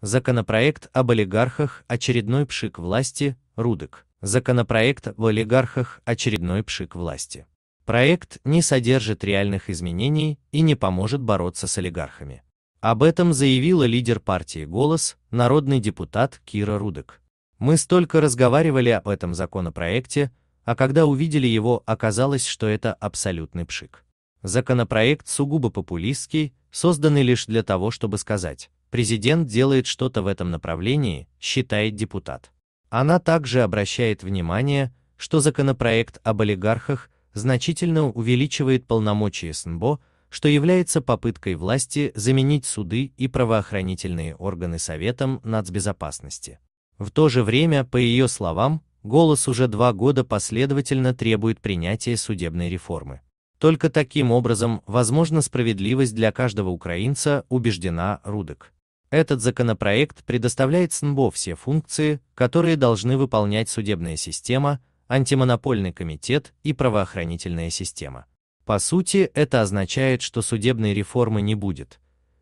Законопроект об олигархах – очередной пшик власти, Рудек. Законопроект в олигархах – очередной пшик власти. Проект не содержит реальных изменений и не поможет бороться с олигархами. Об этом заявила лидер партии «Голос», народный депутат Кира Рудек. Мы столько разговаривали об этом законопроекте, а когда увидели его, оказалось, что это абсолютный пшик. Законопроект сугубо популистский, созданный лишь для того, чтобы сказать, Президент делает что-то в этом направлении, считает депутат. Она также обращает внимание, что законопроект об олигархах значительно увеличивает полномочия СНБО, что является попыткой власти заменить суды и правоохранительные органы Советом нацбезопасности. В то же время, по ее словам, «Голос» уже два года последовательно требует принятия судебной реформы. Только таким образом возможна справедливость для каждого украинца, убеждена Рудек. Этот законопроект предоставляет СНБО все функции, которые должны выполнять судебная система, антимонопольный комитет и правоохранительная система. По сути, это означает, что судебной реформы не будет,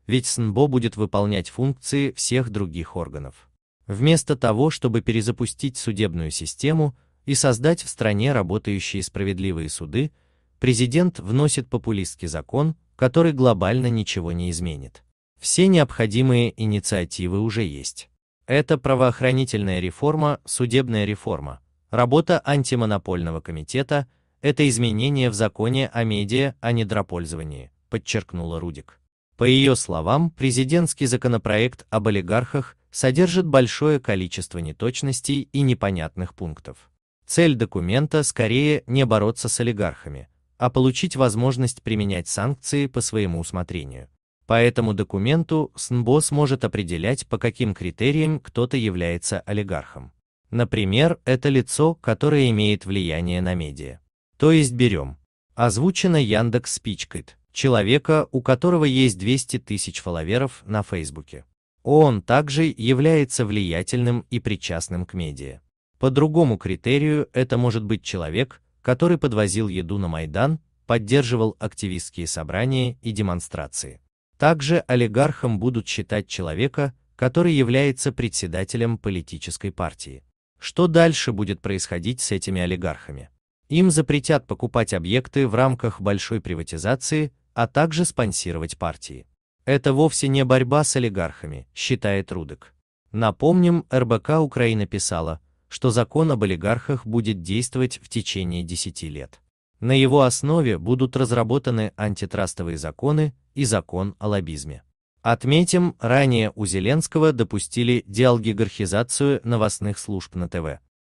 ведь СНБО будет выполнять функции всех других органов. Вместо того, чтобы перезапустить судебную систему и создать в стране работающие справедливые суды, президент вносит популистский закон, который глобально ничего не изменит. Все необходимые инициативы уже есть. Это правоохранительная реформа, судебная реформа, работа антимонопольного комитета, это изменение в законе о медиа о недропользовании, подчеркнула Рудик. По ее словам, президентский законопроект об олигархах содержит большое количество неточностей и непонятных пунктов. Цель документа скорее не бороться с олигархами, а получить возможность применять санкции по своему усмотрению. По этому документу СНБО сможет определять, по каким критериям кто-то является олигархом. Например, это лицо, которое имеет влияние на медиа. То есть берем. Озвучено Яндекс Спичкит, человека, у которого есть 200 тысяч фолловеров на Фейсбуке. Он также является влиятельным и причастным к медиа. По другому критерию это может быть человек, который подвозил еду на Майдан, поддерживал активистские собрания и демонстрации. Также олигархом будут считать человека, который является председателем политической партии. Что дальше будет происходить с этими олигархами? Им запретят покупать объекты в рамках большой приватизации, а также спонсировать партии. Это вовсе не борьба с олигархами, считает Рудок. Напомним, РБК Украина писала, что закон об олигархах будет действовать в течение 10 лет. На его основе будут разработаны антитрастовые законы и закон о лоббизме. Отметим, ранее у Зеленского допустили диалгигархизацию новостных служб на ТВ.